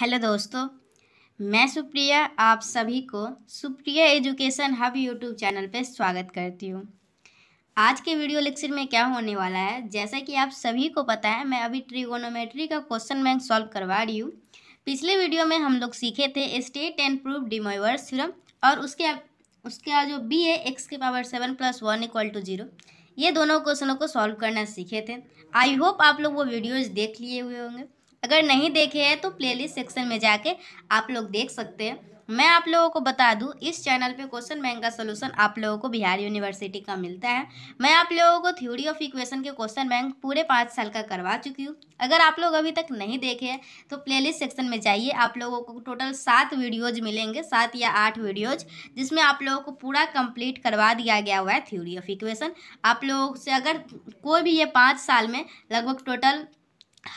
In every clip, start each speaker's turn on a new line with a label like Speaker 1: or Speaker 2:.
Speaker 1: hello दोस्तों मैं सुप्रिया आप सभी को Supriya education hub YouTube channel पर स्वागत करती हूँ आज के वीडियो लेक्चर में क्या होने वाला है जैसा कि आप सभी को पता है मैं अभी ट्रिगोनोमेट्री का क्वेश्चन बैंक सॉल्व करवा रही हूँ पिछले वीडियो में हम लोग सीखे थे state and proof De Moivre's theorem और उसके बाद जो बी है एक्स के power seven plus one equal to zero ये दोनों क्वेश्चनों को सॉल्व करना सीखे थे आई होप आप लोग वो वीडियोज़ देख लिए हुए होंगे अगर नहीं देखे हैं तो प्लेलिस्ट सेक्शन में जाके आप लोग देख सकते हैं मैं आप लोगों को बता दूं इस चैनल पे क्वेश्चन बैंक का सोल्यूशन आप लोगों को बिहार यूनिवर्सिटी का मिलता है मैं आप लोगों को थ्योरी ऑफ इक्वेशन के क्वेश्चन बैंक पूरे पाँच साल का करवा चुकी हूँ अगर आप लोग अभी तक नहीं देखे हैं तो प्लेलिस्ट सेक्शन में जाइए आप लोगों को टोटल सात वीडियोज मिलेंगे सात या आठ वीडियोज जिसमें आप लोगों को पूरा कंप्लीट करवा दिया गया हुआ है थ्योरी ऑफ इक्वेशन आप लोगों से अगर कोई भी ये पाँच साल में लगभग टोटल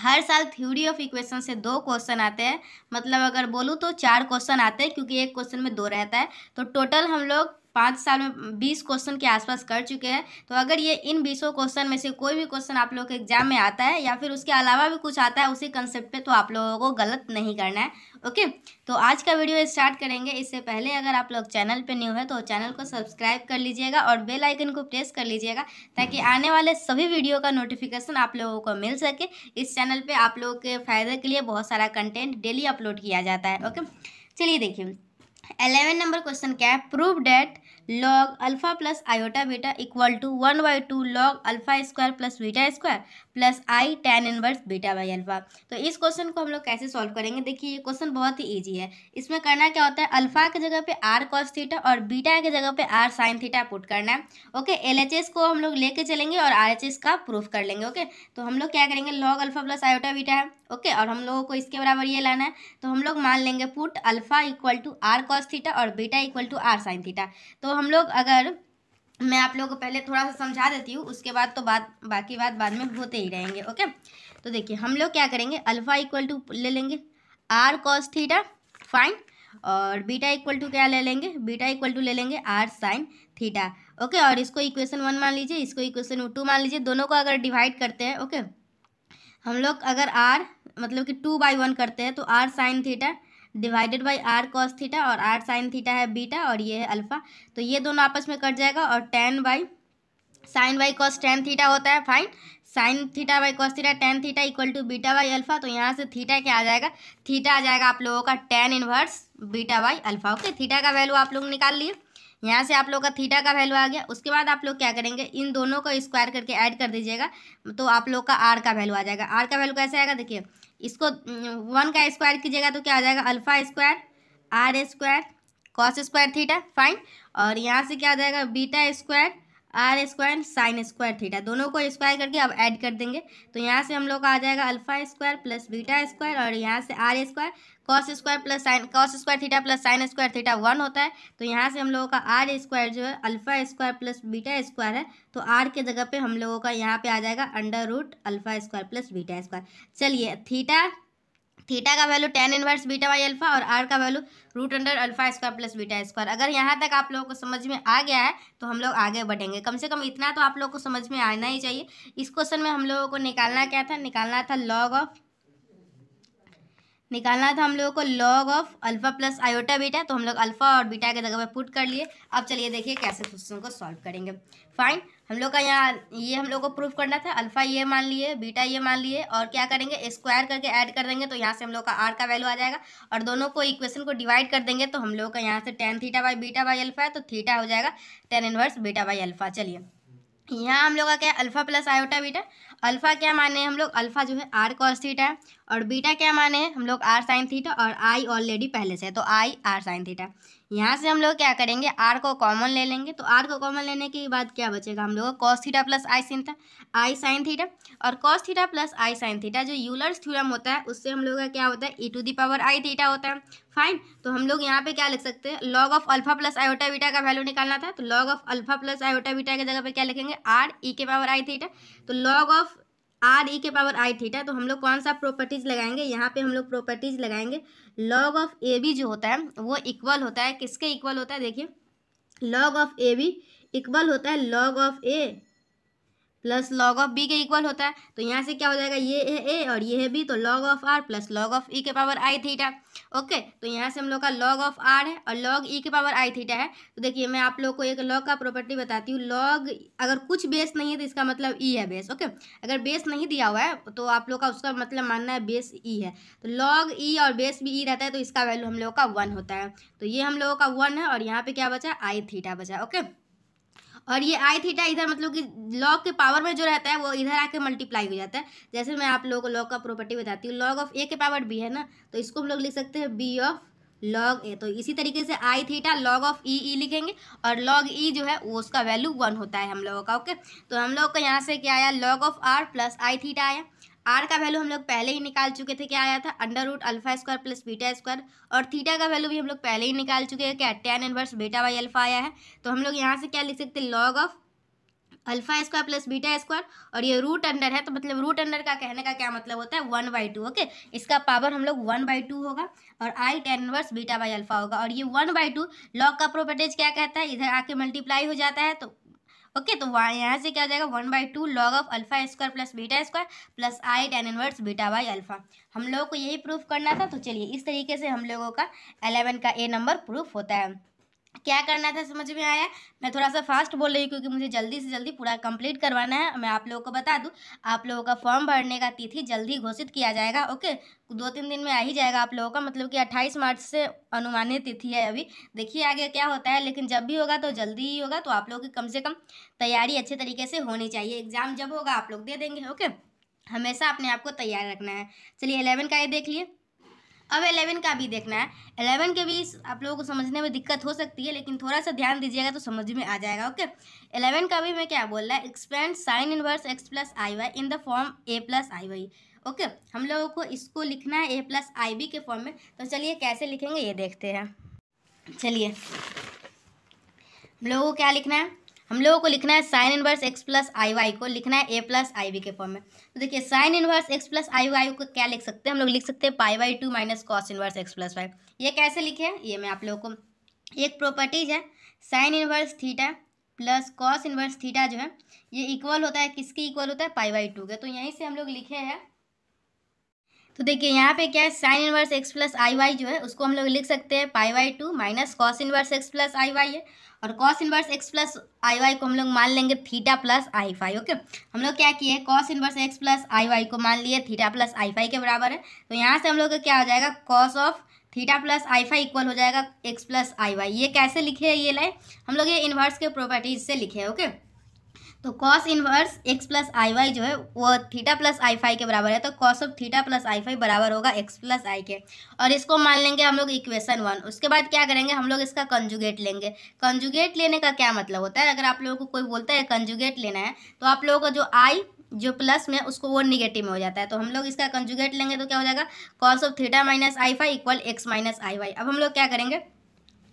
Speaker 1: हर साल थ्योरी ऑफ इक्वेशन से दो क्वेश्चन आते हैं मतलब अगर बोलूँ तो चार क्वेश्चन आते हैं क्योंकि एक क्वेश्चन में दो रहता है तो टोटल हम लोग पाँच साल में बीस क्वेश्चन के आसपास कर चुके हैं तो अगर ये इन बीसों क्वेश्चन में से कोई भी क्वेश्चन आप लोग के एग्जाम में आता है या फिर उसके अलावा भी कुछ आता है उसी कंसेप्ट पे तो आप लोगों को गलत नहीं करना है ओके तो आज का वीडियो स्टार्ट करेंगे इससे पहले अगर आप लोग चैनल पर न्यू है तो चैनल को सब्सक्राइब कर लीजिएगा और बेलाइकन को प्रेस कर लीजिएगा ताकि आने वाले सभी वीडियो का नोटिफिकेशन आप लोगों को मिल सके इस चैनल पर आप लोगों के फ़ायदे के लिए बहुत सारा कंटेंट डेली अपलोड किया जाता है ओके चलिए देखिए एलेवन नंबर क्वेश्चन क्या है prove that log alpha plus iota beta equal to one by two log alpha square plus beta square plus I tan inverse beta by alpha तो इस question को हम लोग कैसे सॉल्व करेंगे देखिए ये क्वेश्चन बहुत ही ईजी है इसमें करना क्या होता है अल्फा के जगह पे आर कॉस थीटा और बीटा के जगह पे आर साइन थीटा पुट करना है ओके एल एच एस को हम लोग लेके चलेंगे और आर एच एस का प्रूफ कर लेंगे ओके तो हम लोग क्या करेंगे log alpha plus iota beta है ओके और हम लोगों को इसके बराबर ये लाना है तो हम लोग मान लेंगे put alpha equal to R cos theta और beta equal to R sine theta तो हम लोग अगर मैं आप लोगों को पहले थोड़ा सा समझा देती हूँ उसके बाद तो बात बाकी बात बाद में होते ही रहेंगे ओके तो देखिए हम लोग क्या करेंगे अल्फ़ा इक्वल टू ले लेंगे आर कॉस थीटा फाइन और बीटा इक्वल टू क्या ले लेंगे बीटा इक्वल टू ले लेंगे आर साइन थीटा ओके और इसको इक्वेशन वन मान लीजिए इसको इक्वेशन टू मान लीजिए दोनों को अगर डिवाइड करते हैं ओके हम लोग अगर आर मतलब कि टू बाई वन करते हैं तो R sine theta divided by R cos theta और आर साइन थीटा है बीटा और ये है अल्फा तो ये दोनों आपस में कट जाएगा और tan by sine by cos tan theta होता है fine sine theta by cos theta tan theta equal to beta by alpha तो यहाँ से थीटा क्या आ जाएगा थीटा आ जाएगा आप लोगों का tan inverse beta by alpha okay theta का वैल्यू आप लोग निकाल लिए यहाँ से आप लोग का थीटा का वैल्यू आ गया उसके बाद आप लोग क्या करेंगे इन दोनों को स्क्वायर करके ऐड कर दीजिएगा तो आप लोग का आर का वैल्यू आ जाएगा आर का वैल्यू कैसे आएगा देखिए इसको वन का स्क्वायर कीजिएगा तो क्या आ जाएगा alpha square R square cos square theta fine और यहाँ से क्या आ जाएगा beta square R square sine square theta दोनों को स्क्वायर करके अब ऐड कर देंगे तो यहाँ से हम लोग का आ जाएगा alpha square plus beta square और यहाँ से R square cos square plus sine cos square theta plus sine square theta one होता है तो यहाँ से हम लोगों का आर स्क्वायर जो है alpha square plus beta square है तो आर के जगह पर हम लोगों का यहाँ पर आ जाएगा under root alpha square plus beta square चलिए थीटा थीटा का value tan inverse beta by alpha और आर का value root under alpha square plus beta square अगर यहाँ तक आप लोगों को समझ में आ गया है तो हम लोग आगे बढ़ेंगे कम से कम इतना तो आप लोगों को समझ में आना ही चाहिए इस क्वेश्चन में हम लोगों को निकालना क्या था निकालना था लॉग ऑफ निकालना था हम लोगों को log of alpha plus iota beta तो हम लोग अल्फा और बीटा के जगह पर पुट कर लिए अब चलिए देखिए कैसे क्वेश्चन को सॉल्व करेंगे फाइन हम लोग का यहाँ ये हम लोग को प्रूफ करना था अल्फ़ा ये मान लिए बीटा ये मान लिए और क्या करेंगे स्क्वायर करके ऐड कर देंगे तो यहाँ से हम लोग का आर का वैल्यू आ जाएगा और दोनों को इक्वेशन को डिवाइड कर देंगे तो हम लोग का यहाँ से tan theta by beta by alpha है तो थीटा हो जाएगा tan inverse beta by alpha चलिए यहाँ हम लोग का क्या है alpha plus iota beta alpha क्या माने हम लोग अल्फ़ा जो है आर कॉस थीटा है और बीटा क्या माने हम लोग आर साइन थीटा और आई ऑलरेडी पहले से है तो आई आर साइन थीटा यहाँ से हम लोग क्या करेंगे आर को कॉमन ले लेंगे तो आर को कॉमन लेने के बाद क्या बचेगा हम लोग cos theta plus I sin theta I sine theta और cos theta plus I sine theta जो यूलर्स थ्योरम होता है उससे हम लोग का क्या होता है E to the power I theta होता है फाइन तो हम लोग यहाँ पे क्या लिख सकते हैं log of alpha plus iota beta का वैल्यू निकालना था तो log of alpha plus iota beta की जगह पर क्या लिखेंगे आर ई e के पावर आई थीटा तो लॉग ऑफ आर ई के पावर आई थीटा तो हम लोग कौन सा प्रॉपर्टीज लगाएंगे यहाँ पे हम लोग प्रॉपर्टीज लगाएंगे लॉग ऑफ ए बी जो होता है वो इक्वल होता है किसके इक्वल होता है देखिए log of A B equal होता है log of A plus log of B के इक्वल होता है तो यहाँ से क्या हो जाएगा ये है ए और ये है बी तो log of R plus log of E के पावर आई थीटा ओके तो यहाँ से हम लोग का लॉग ऑफ आर है और लॉग ई e के पावर आई थीटा है तो देखिए मैं आप लोग को एक लॉग का प्रॉपर्टी बताती हूँ लॉग अगर कुछ बेस नहीं है तो इसका मतलब ई e है बेस ओके अगर बेस नहीं दिया हुआ है तो आप लोग का उसका मतलब मानना है बेस ई e है तो लॉग ई और बेस भी ई रहता है तो इसका वैल्यू हम लोग का वन होता है तो ये हम लोगों का वन है और यहाँ पर क्या बचा आई थीटा बचा ओके और ये आई थीटा इधर मतलब कि लॉग के पावर में जो रहता है वो इधर आके मल्टीप्लाई हो जाता है जैसे मैं आप लोगों को लॉग का प्रॉपर्टी बताती हूँ लॉग ऑफ ए के पावर बी है ना तो इसको हम लोग लिख सकते हैं बी ऑफ लॉग ए तो इसी तरीके से I theta log of E E लिखेंगे और लॉग ई e जो है वो उसका वैल्यू वन होता है हम लोगों का ओके तो हम लोग का यहाँ से क्या आया log of R plus I theta आया आर का वैल्यू हम लोग पहले ही निकाल चुके थे क्या आया था under root alpha square plus beta square और थीटा का वैल्यू भी हम लोग पहले ही निकाल चुके हैं क्या tan inverse beta by alpha आया है तो हम लोग यहाँ से क्या लिख सकते हैं log of alpha square plus beta square और ये रूट अंडर है तो मतलब रूट अंडर का कहने का क्या मतलब होता है वन बाई टू ओके इसका पावर हम लोग वन बाई टू होगा और I tan inverse beta by alpha होगा और ये वन बाई टू लॉग का प्रोपर्टेज क्या कहता है इधर आके मल्टीप्लाई हो जाता है तो ओके तो वहाँ यहाँ से क्या हो जाएगा one by two log of alpha square plus beta square plus I tan inverse beta by alpha हम लोगों को यही प्रूफ करना था तो चलिए इस तरीके से हम लोगों का एलेवन का ए नंबर प्रूफ होता है क्या करना था समझ में आया मैं थोड़ा सा फास्ट बोल रही हूँ क्योंकि मुझे जल्दी से जल्दी पूरा कंप्लीट करवाना है मैं आप लोगों को बता दूँ आप लोगों का फॉर्म भरने का तिथि जल्दी घोषित किया जाएगा ओके दो तीन दिन में आ ही जाएगा आप लोगों का मतलब कि 28 मार्च से अनुमानित तिथि है अभी देखिए आगे क्या होता है लेकिन जब भी होगा तो जल्दी ही होगा तो आप लोगों की कम से कम तैयारी अच्छे तरीके से होनी चाहिए एग्ज़ाम जब होगा आप लोग दे देंगे ओके हमेशा अपने आप को तैयार रखना है चलिए एलेवन का ये देख लिए अब एलेवन का भी देखना है एलेवन के भी आप लोगों को समझने में दिक्कत हो सकती है लेकिन थोड़ा सा ध्यान दीजिएगा तो समझ में आ जाएगा ओके एलेवन का भी मैं क्या बोल रहा है expand sine inverse x plus I Y in the form A plus I Y okay हम लोगों को इसको लिखना है ए प्लस आई वी के फॉर्म में तो चलिए कैसे लिखेंगे ये देखते हैं चलिए हम लोगों को क्या लिखना है हम लोगों को लिखना है साइन इनवर्स एक्स प्लस आई वाई को लिखना है ए प्लस आई वी के फॉर्म में तो देखिए साइन इनवर्स एक्स प्लस आई वाई को क्या लिख सकते हैं हम लोग लिख सकते हैं pi by two minus cos inverse x plus Y ये कैसे लिखे ये मैं आप लोगों को एक प्रॉपर्टीज है sine inverse theta plus cos inverse theta जो है ये इक्वल होता है किसके इक्वल होता है पाई बाई टू के तो यहीं से हम लोग लिखे हैं तो देखिए यहाँ पे क्या है साइन इनवर्स एक्स प्लस आई वाई जो है उसको हम लोग लिख सकते हैं pi by two minus cos inverse x plus I Y है और कॉस इनवर्स एक्स प्लस आई वाई को हम लोग मान लेंगे थीटा प्लस आई फाई ओके हम लोग क्या किए कॉस इनवर्स एक्स प्लस आई वाई को मान लिए थीटा प्लस आई फाई के बराबर है तो यहाँ से हम लोग का क्या हो जाएगा cos of theta plus I phi equal हो जाएगा एक्स प्लस आई वाई ये कैसे लिखे है ये लाइन हम लोग ये इन्वर्स के प्रॉपर्टीज से लिखे हैं ओके तो कॉस इनवर्स एक्स प्लस आई वाई जो है वो थीटा प्लस आई फाई के बराबर है तो cos of theta plus I phi बराबर होगा एक्स प्लस आई के और इसको मान लेंगे हम लोग इक्वेशन वन उसके बाद क्या करेंगे हम लोग इसका कंजुगेट लेंगे कंजुगेट लेने का क्या मतलब होता है अगर आप लोगों को कोई बोलता है कंजुगेट लेना है तो आप लोगों का जो आई जो प्लस में उसको वो निगेटिव में हो जाता है तो हम लोग इसका कंजुगेट लेंगे तो क्या हो जाएगा cos of theta minus I phi equal X minus I Y अब हम लोग क्या करेंगे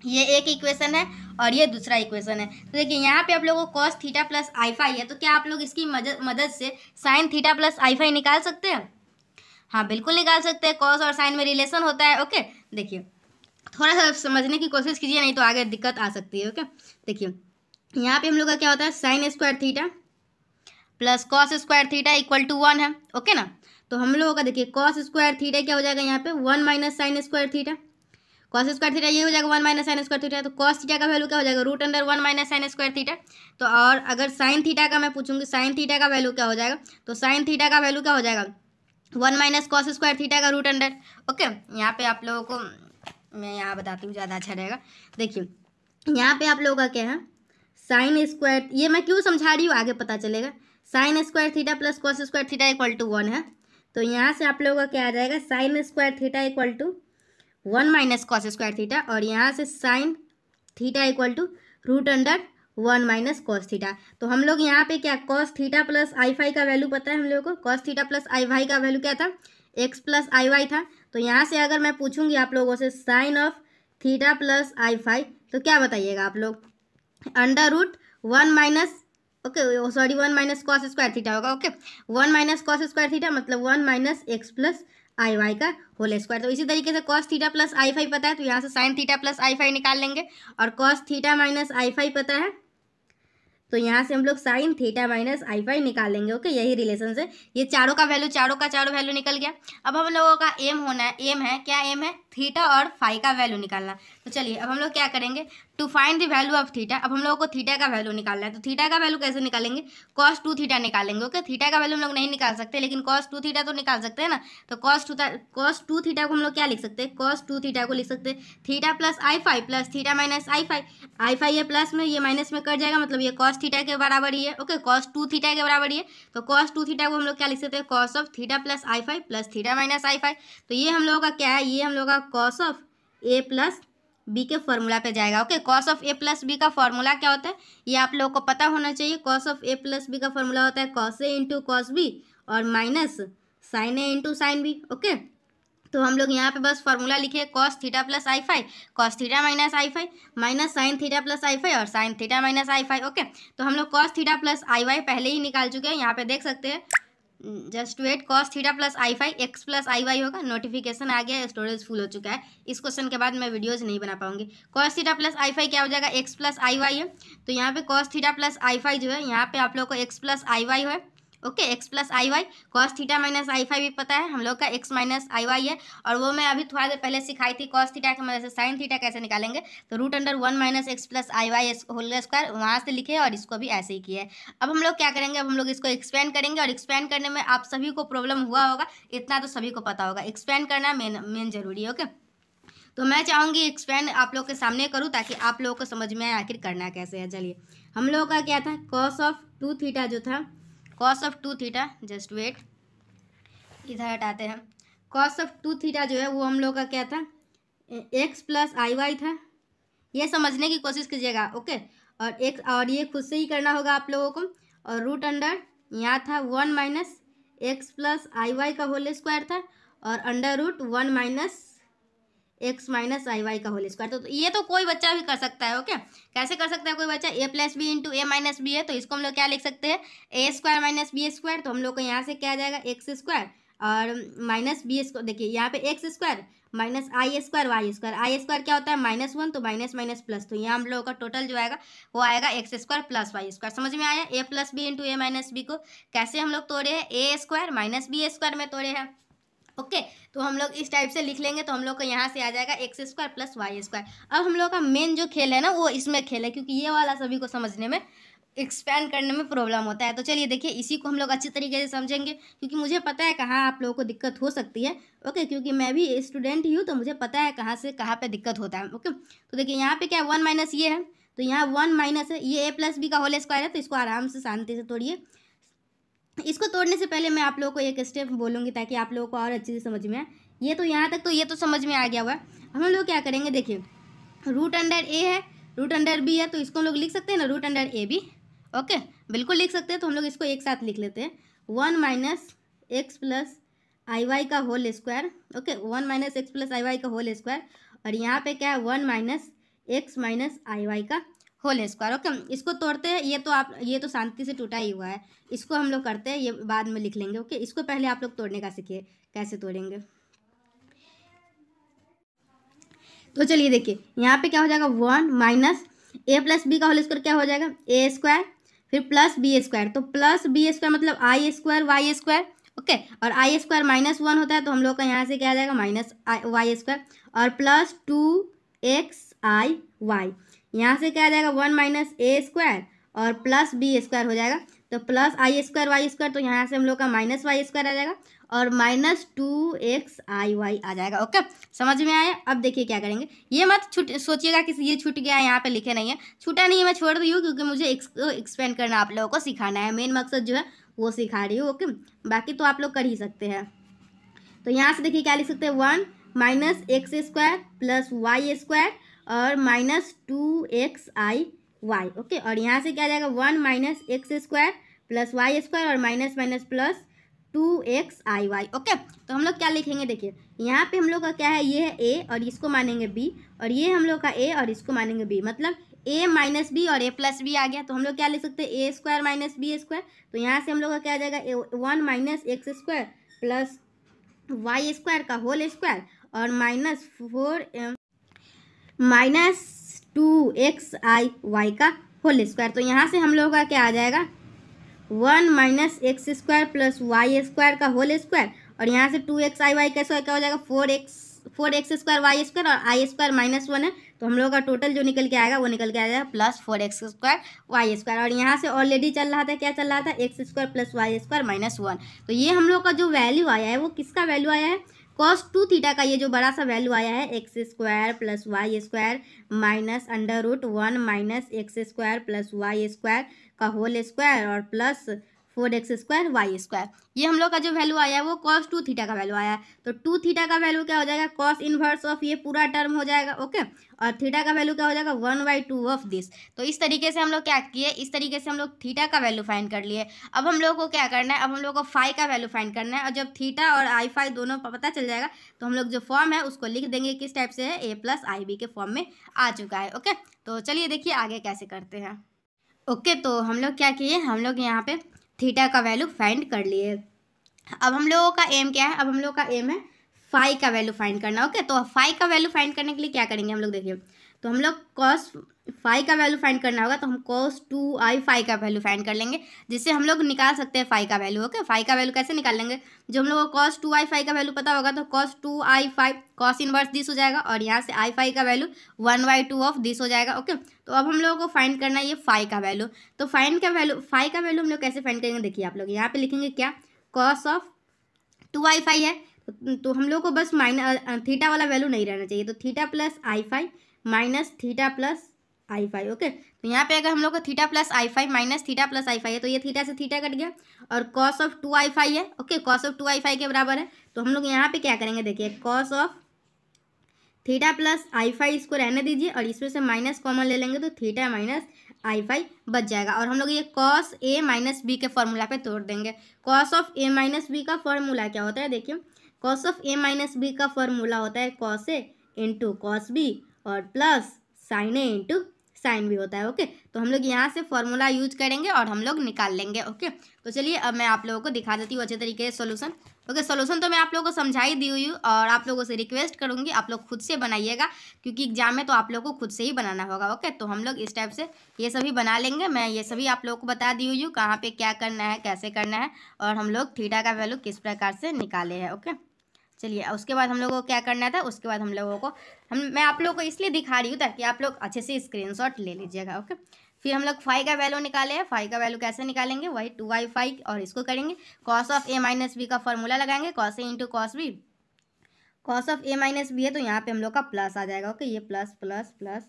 Speaker 1: ये एक इक्वेशन है और ये दूसरा इक्वेशन है तो देखिए यहाँ पे आप लोगों को कॉस थीटा प्लस आईफाई है तो क्या आप लोग इसकी मदद से साइन थीटा प्लस आईफाई निकाल सकते हैं हाँ बिल्कुल निकाल सकते हैं कॉस और साइन में रिलेशन होता है ओके देखिए थोड़ा सा समझने की कोशिश कीजिए नहीं तो आगे दिक्कत आ सकती है ओके देखिए यहाँ पे हम लोग का क्या होता है sine square theta plus cos square theta equal to one है ओके ना तो हम लोगों का देखिए कॉस स्क्वायर थीटा क्या हो जाएगा यहाँ पे one minus sine square theta cos square theta ये हो जाएगा one minus sine square theta तो कॉस थीटा का वैल्यू क्या हो जाएगा root under one minus sine square theta तो और अगर साइन थीटा का मैं पूछूंगी साइन थीटा का वैल्यू क्या हो जाएगा तो साइन थीटा का वैल्यू क्या हो जाएगा one minus cos square theta का रूट अंडर ओके यहाँ पे आप लोगों को मैं यहाँ बताती हूँ ज़्यादा अच्छा रहेगा देखिए यहाँ पे आप लोगों का क्या है साइन स्क्वायर ये मैं क्यों समझा रही हूँ आगे पता चलेगा sine square theta plus cos square theta equal to one है तो यहाँ से आप लोगों का क्या आ जाएगा sine square theta equal to one minus cos square theta और यहाँ से sine theta equal to root under one minus cos theta तो हम लोग यहाँ पे क्या कॉस थीटा प्लस आई फाई का वैल्यू पता है हम लोगों को कॉस थीटा प्लस आई वाई का वैल्यू क्या था एक्स प्लस आई वाई था तो यहाँ से अगर मैं पूछूंगी आप लोगों से sine of theta plus I phi तो क्या बताइएगा आप लोग under root one minus okay sorry one minus cos square theta होगा okay one minus cos square theta मतलब वन माइनस एक्स प्लस आई वाई का होल स्क्वायर तो इसी तरीके से कॉस थीटा प्लस आई फाई पता है तो यहाँ से साइन थीटा प्लस आई फाई निकाल लेंगे और cos theta minus I phi पता है तो यहाँ से हम लोग साइन थीटा माइनस आई निकाल निकालेंगे ओके यही रिलेशन से ये चारों का वैल्यू चारों का चारों वैल्यू निकल गया अब हम लोगों का एम होना है एम है क्या एम है थीटा और फाई का वैल्यू निकालना तो चलिए अब हम लोग क्या करेंगे to find the value of theta अब हम लोगों को थीटा का वैल्यू निकालना है तो थीटा का वैल्यू कैसे निकालेंगे कॉस टू थीटा निकालेंगे ओके थीटा का वैल्यू हम लोग नहीं निकाल सकते लेकिन कॉस टू थीटा तो निकाल सकते हैं ना तो cos two cos two theta को हम लोग क्या लिख सकते हैं कॉस टू थीटा को लिख सकते हैं theta plus I phi plus theta minus I phi I phi ये प्लस में ये माइनस में कट जाएगा मतलब ये कॉस थीटा के बराबर ही है ओके कॉस टू थीटा के बराबर ही है तो कॉस टू थीटा को हम लोग क्या लिख सकते हैं cos of theta plus I phi plus theta minus I phi तो ये हम लोगों का क्या है ये हम लोग का cos of A plus B के फॉर्मूला पे जाएगा okay cos of A plus B का फॉर्मूला क्या होता है ये आप लोगों को पता होना चाहिए cos of A plus B का फॉर्मूला होता है कॉस ए इंटू कॉस बी और माइनस साइन ए इंटू साइन बी ओके तो हम लोग यहाँ पे बस फॉर्मूला लिखे cos theta plus I phi cos theta minus I phi minus sine theta plus I phi और sine theta minus I phi okay तो हम लोग कॉस थीटा प्लस आई वाई पहले ही निकाल चुके हैं यहाँ पे देख सकते हैं just wait cos theta plus आई फाइव एक्स प्लस आई वाई होगा नोटिफिकेशन आ गया स्टोरेज फुल हो चुका है इस क्वेश्चन के बाद मैं वीडियोज नहीं बना पाऊंगी कॉस थीटा प्लस आई फाइव क्या हो जाएगा एक्स प्लस आई वाई है तो यहाँ पे कॉस थीटा प्लस आई फाइव जो है यहाँ पे आप लोग को एक्स प्लस आई वाई है okay X plus I Y cos theta minus I phi भी पता है हम लोग का एक्स माइनस आई वाई है और वो मैं अभी थोड़ा देर पहले सिखाई थी कॉस थीटा के मदद से साइन थीटा कैसे निकालेंगे तो root under one minus x plus आई वाई होल स्क्वायर वहाँ से लिखे और इसको भी ऐसे ही किया है अब हम लोग क्या करेंगे अब हम लोग इसको एक्सपेंड करेंगे और एक्सपेंड करने में आप सभी को प्रॉब्लम हुआ होगा इतना तो सभी को पता होगा एक्सपेंड करना मेन मेन जरूरी है ओके तो मैं चाहूँगी एक्सपेंड आप लोग के सामने करूँ ताकि आप लोगों को समझ में आए आखिर करना कैसे है चलिए हम लोग का क्या था कॉस ऑफ टू थीटा जो था cos of two theta just wait इधर हटाते हैं कॉस ऑफ टू थीटा जो है वो हम लोग का क्या था एक्स प्लस आई वाई था ये समझने की कोशिश कीजिएगा ओके और एक और ये खुद से ही करना होगा आप लोगों को और रूट अंडर यहाँ था वन माइनस एक्स प्लस आई वाई का होल स्क्वायर था और under root one minus x minus आई वाई का होल स्क्वायर तो, तो, ये तो कोई बच्चा भी कर सकता है ओके कैसे कर सकता है कोई बच्चा A plus B into A minus B है तो इसको हम लोग क्या लिख सकते हैं ए स्क्वायर माइनस बी स्क्वायर तो हम लोग को यहाँ से क्या आ जाएगा एक्स स्क्वायर और माइनस बी स्क्वायर देखिए यहाँ पे X square minus I square Y square I square क्या होता है माइनस वन तो माइनस माइनस प्लस तो यहाँ हम लोगों का टोटल जो आएगा वो आएगा x square plus y square समझ में आया a plus B into A minus b को कैसे हम लोग तोड़े हैं ए स्क्वायर माइनस बी स्क्वायर में तोड़े हैं ओके तो हम लोग इस टाइप से लिख लेंगे तो हम लोग को यहाँ से आ जाएगा x square plus y square अब हम लोग का मेन जो खेल है ना वो इसमें खेल है क्योंकि ये वाला सभी को समझने में एक्सपेंड करने में प्रॉब्लम होता है तो चलिए देखिए इसी को हम लोग अच्छी तरीके से समझेंगे क्योंकि मुझे पता है कहाँ आप लोगों को दिक्कत हो सकती है ओके क्योंकि मैं भी स्टूडेंट ही हूँ तो मुझे पता है कहाँ से कहाँ पे दिक्कत होता है ओके तो देखिए यहाँ पे क्या वन माइनस ये है तो यहाँ वन माइनस है ये ए प्लस बी का होल स्क्वायर है तो इसको आराम से शांति से तोड़िए इसको तोड़ने से पहले मैं आप लोगों को एक स्टेप बोलूँगी ताकि आप लोगों को और अच्छे से समझ में आए ये तो यहाँ तक तो ये तो समझ में आ गया हुआ है हम लोग क्या करेंगे देखिए रूट अंडर ए है रूट अंडर बी है तो इसको हम लोग लिख सकते हैं ना root under a b okay बिल्कुल लिख सकते हैं तो हम लोग इसको एक साथ लिख लेते हैं वन माइनस एक्स प्लस आई वाई का whole square okay one minus x plus आई वाई का होल स्क्वायर और यहाँ पे क्या है वन माइनस एक्स माइनस आई वाई का होल स्क्वायर ओके इसको तोड़ते हैं ये तो आप ये तो शांति से टूटा ही हुआ है इसको हम लोग करते हैं ये बाद में लिख लेंगे ओके इसको पहले आप लोग तोड़ने का सीखिए कैसे तोड़ेंगे तो चलिए देखिए यहाँ पे क्या हो जाएगा one minus a plus B का होल स्क्वायर क्या हो जाएगा ए स्क्वायर फिर प्लस बी स्क्वायर तो प्लस बी स्क्वायर मतलब i square Y square okay और आई स्क्वायर माइनस वन होता है तो हम लोग का यहाँ से क्या आ जाएगा माइनस वाई स्क्वायर और plus two x i y यहाँ से क्या आ जाएगा वन माइनस ए स्क्वायर और प्लस बी स्क्वायर हो जाएगा तो plus i square Y square तो यहाँ से हम लोग का माइनस वाई स्क्वायर आ जाएगा और minus two x i y आ जाएगा ओके समझ में आया अब देखिए क्या करेंगे ये मत छूट सोचिएगा कि ये छूट गया है यहाँ पे लिखे नहीं है छूटा नहीं है मैं छोड़ रही हूँ क्योंकि मुझे इसको एक्सपेंड करना आप लोगों को सिखाना है मेन मकसद जो है वो सिखा रही हूँ ओके बाकी तो आप लोग कर ही सकते हैं तो यहाँ से देखिए क्या लिख सकते हैं one minus x square plus y square और minus two x i Y okay और यहाँ से क्या जाएगा one minus x square plus y square और minus minus plus two x i Y okay तो हम लोग क्या लिखेंगे देखिए यहाँ पे हम लोग का क्या है ये है ए और इसको मानेंगे बी और ये हम लोग का ए और इसको मानेंगे बी मतलब ए माइनस बी और ए प्लस बी आ गया तो हम लोग क्या लिख सकते हैं ए स्क्वायर माइनस बी स्क्वायर तो यहाँ से हम लोग का क्या आ जाएगा one minus x square plus y square का होल स्क्वायर और minus four minus two x i Y का होल स्क्वायर तो यहाँ से हम लोगों का क्या आ जाएगा one minus x square plus y square का होल स्क्वायर और यहाँ से टू एक्स आई वाई का स्क्वायर क्या हो जाएगा four x four x square Y square और आई स्क्वायर माइनस वन है तो हम लोग का टोटल जो निकल के आएगा वो निकल के आ जाएगा plus four x square Y square और यहाँ से ऑलरेडी चल रहा था क्या चल रहा था x square plus y square minus one तो ये हम लोग का जो वैल्यू आया है वो किसका वैल्यू आया है कॉस टू थीटा का ये जो बड़ा सा वैल्यू आया है x square plus y square minus under root one minus x square plus y square का होल स्क्वायर और plus four x square Y square ये हम लोग का जो वैल्यू आया है वो कॉस टू थीटा का वैल्यू आया है तो टू थीटा का वैल्यू क्या हो जाएगा कॉस इनवर्स ऑफ ये पूरा टर्म हो जाएगा ओके और थीटा का वैल्यू क्या हो जाएगा one by two of this तो इस तरीके से हम लोग क्या किए इस तरीके से हम लोग थीटा का वैल्यू फाइन कर लिए अब हम लोग को क्या करना है अब हम लोग को फाइव का वैल्यू फाइन करना है और जब थीटा और आई फाइव दोनों पता चल जाएगा तो हम लोग जो फॉर्म है उसको लिख देंगे किस टाइप से है ए प्लस आई बी के फॉर्म में आ चुका है ओके तो चलिए देखिए आगे कैसे करते हैं ओके तो हम लोग क्या किए हम लोग यहाँ पे थीटा का वैल्यू फाइंड कर लिए अब हम लोगों का एम क्या है अब हम लोगों का एम है फाइव का वैल्यू फाइंड करना ओके तो फाइव का वैल्यू फाइंड करने के लिए क्या करेंगे हम लोग देखिए तो हम लोग कॉस फाइव का वैल्यू फाइंड करना होगा तो हम कॉस टू आई फाइव का वैल्यू फाइंड कर लेंगे जिससे हम लोग निकाल सकते हैं फाइव का वैल्यू ओके फाइव का वैल्यू कैसे निकाल लेंगे जो हम लोग को कॉस टू आई फाइव का वैल्यू पता होगा तो cos two i five cos inverse this हो जाएगा और यहाँ से आई फाइव का value one by two of this हो जाएगा ओके तो अब हम लोगों को फाइंड करना है ये फाइव का वैल्यू तो फाइंड का वैल्यू फाइव का वैल्यू हम लोग कैसे फाइंड करेंगे देखिए आप लोग यहाँ पे लिखेंगे क्या cos of two i five है तो हम लोग को बस माइनस थीटा वाला वैल्यू नहीं रहना चाहिए तो थीटा प्लस आई फाइव माइनस थीटा प्लस आई फाइव ओके तो यहाँ पे अगर हम लोग का थीटा प्लस आई फाइव माइनस थीटा प्लस आई फाई है तो ये थीटा से थीटा कट गया और cos of two i phi है okay cos of two i phi के बराबर है तो हम लोग यहाँ पे क्या करेंगे देखिए cos of theta plus I five इसको रहने दीजिए और इसमें से माइनस कॉमन ले लेंगे तो थीटा माइनस आई फाइव बच जाएगा और हम लोग ये कॉस ए माइनस बी के फॉर्मूला पे तोड़ देंगे cos of a minus b का फॉर्मूला क्या होता है देखिए cos of a minus b का फॉर्मूला होता है कॉस ए इंटू कॉस बी और प्लस साइन ए इंटू साइन भी होता है ओके तो हम लोग यहाँ से फॉर्मूला यूज करेंगे और हम लोग निकाल लेंगे ओके तो चलिए अब मैं आप लोगों को दिखा देती हूँ अच्छे तरीके से सोल्यूशन ओके सोल्यूशन तो मैं आप लोगों को ही दी हुई हूँ और आप लोगों से रिक्वेस्ट करूँगी आप लोग खुद से बनाइएगा क्योंकि एग्जाम में तो आप लोग को खुद से ही बनाना होगा ओके तो हम लोग इस टाइप से ये सभी बना लेंगे मैं ये सभी आप लोगों को बता दी हुई हूँ कहाँ पर क्या करना है कैसे करना है और हम लोग थीटा का वैल्यू किस प्रकार से निकाले हैं ओके चलिए उसके बाद हम लोगों को क्या करना था उसके बाद हम लोगों को हम मैं आप लोगों को इसलिए दिखा रही हूँ ताकि आप लोग अच्छे से स्क्रीनशॉट ले लीजिएगा ओके फिर हम लोग फाइव का वैल्यू निकाले हैं फाइव का वैल्यू कैसे निकालेंगे वही टू वाई फाइव और इसको करेंगे cos of a minus b का फॉर्मूला लगाएंगे cos A into cos b cos of a minus B है तो यहाँ पे हम लोग का प्लस आ जाएगा ओके ये प्लस प्लस प्लस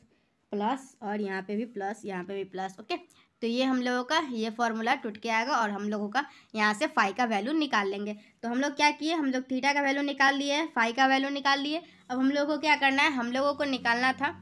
Speaker 1: प्लस और यहाँ पे भी प्लस यहाँ पे भी प्लस ओके तो ये हम लोगों का ये फॉर्मूला टूट के आएगा और हम लोगों का यहाँ से फाइव का वैल्यू निकाल लेंगे तो हम लोग क्या किए हम लोग थीटा का वैल्यू निकाल लिए फाइव का वैल्यू निकाल लिए अब हम लोगों को क्या करना है हम लोगों को निकालना था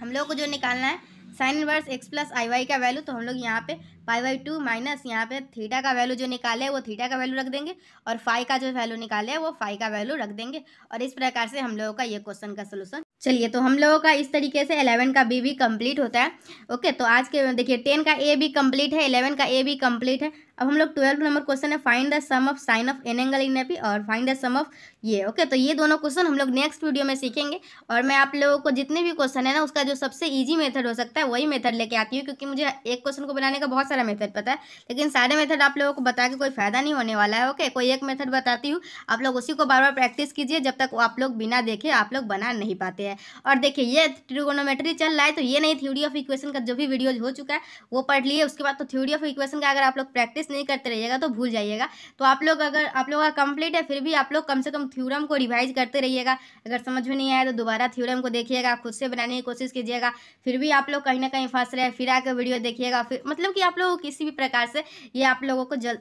Speaker 1: हम लोगों को जो निकालना है साइन इनवर्स एक्स प्लस आई वाई का वैल्यू तो हम लोग यहाँ पे पाई वाई टू माइनस यहाँ पे थीटा का वैल्यू जो निकाले है वो थीटा का वैल्यू रख देंगे और फाइव का जो वैल्यू निकाले है वो फाइव का वैल्यू रख देंगे और इस प्रकार से हम लोगों का ये क्वेश्चन का सोल्यूशन चलिए तो हम लोगों का इस तरीके से एलेवन का बी भी कंप्लीट होता है ओके तो आज के देखिए टेन का ए भी कंप्लीट है एलेवन का ए भी कंप्लीट है अब हम लोग ट्वेल्व नंबर क्वेश्चन है find the sum of sine of n angle in AP और फाइंड द सम ऑफ ये ओके तो ये दोनों क्वेश्चन हम लोग नेक्स्ट वीडियो में सीखेंगे और मैं आप लोगों को जितने भी क्वेश्चन है ना उसका जो सबसे ईजी मेथड हो सकता है वही मेथड लेके आती हूँ क्योंकि मुझे एक क्वेश्चन को बनाने का बहुत सारा मेथड पता है लेकिन सारे मेथड आप लोगों को बता के कोई फायदा नहीं होने वाला है ओके कोई एक मेथड बताती हूँ आप लोग उसी को बार बार प्रैक्टिस कीजिए जब तक आप लोग बिना देखे आप लोग बना नहीं पाते हैं और देखिए ये ट्रिगोनोमेट्री चल रहा है तो ये नहीं थ्योरी ऑफ इक्वेशन का जो भी वीडियो हो चुका है वो पढ़ लिए उसके बाद तो थ्योरी ऑफ इक्वेशन का अगर आप लोग प्रैक्टिस प्रैक्टिस नहीं करते रहिएगा तो भूल जाइएगा तो आप लोग अगर आप लोग का कंप्लीट है फिर भी आप लोग कम से कम थ्योरम को रिवाइज करते रहिएगा अगर समझ में नहीं आया तो दोबारा थ्योरम को देखिएगा खुद से बनाने की कोशिश कीजिएगा फिर भी आप लोग कहीं ना कहीं फंस रहे फिर आकर वीडियो देखिएगा फिर मतलब कि आप लोग किसी भी प्रकार से ये आप लोगों को जल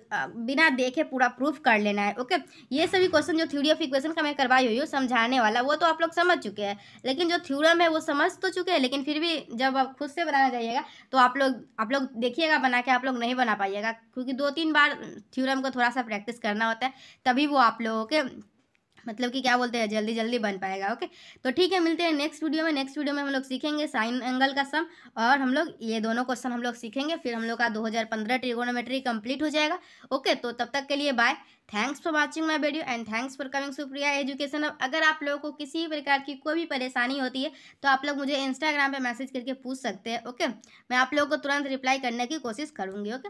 Speaker 1: बिना देखे पूरा प्रूफ कर लेना है ओके ये सभी क्वेश्चन जो थ्योरी ऑफ इक्वेशन का मैं करवाई हुई हूँ समझाने वाला वो तो आप लोग समझ चुके हैं लेकिन जो थ्योरम है वो समझ तो चुके हैं लेकिन फिर भी जब आप खुद से बनाना चाहिएगा तो आप लोग आप लोग देखिएगा बना के आप लोग नहीं बना पाइएगा क्योंकि दो तीन बार थ्योरम को थोड़ा सा प्रैक्टिस करना होता है तभी वो आप लोगों के मतलब कि क्या बोलते हैं जल्दी जल्दी बन पाएगा ओके तो ठीक है मिलते हैं नेक्स्ट वीडियो में नेक्स्ट वीडियो में हम लोग सीखेंगे साइन एंगल का सम और हम लोग ये दोनों क्वेश्चन हम लोग सीखेंगे फिर हम लोग का 2015 ट्रिगोनोमेट्री कंप्लीट हो जाएगा ओके तो तब तक के लिए bye thanks for watching my video and thanks for coming Supriya education अब अगर आप लोगों को किसी भी प्रकार की कोई भी परेशानी होती है तो आप लोग मुझे इंस्टाग्राम पर मैसेज करके पूछ सकते हैं ओके मैं आप लोगों को तुरंत रिप्लाई करने की कोशिश करूँगी ओके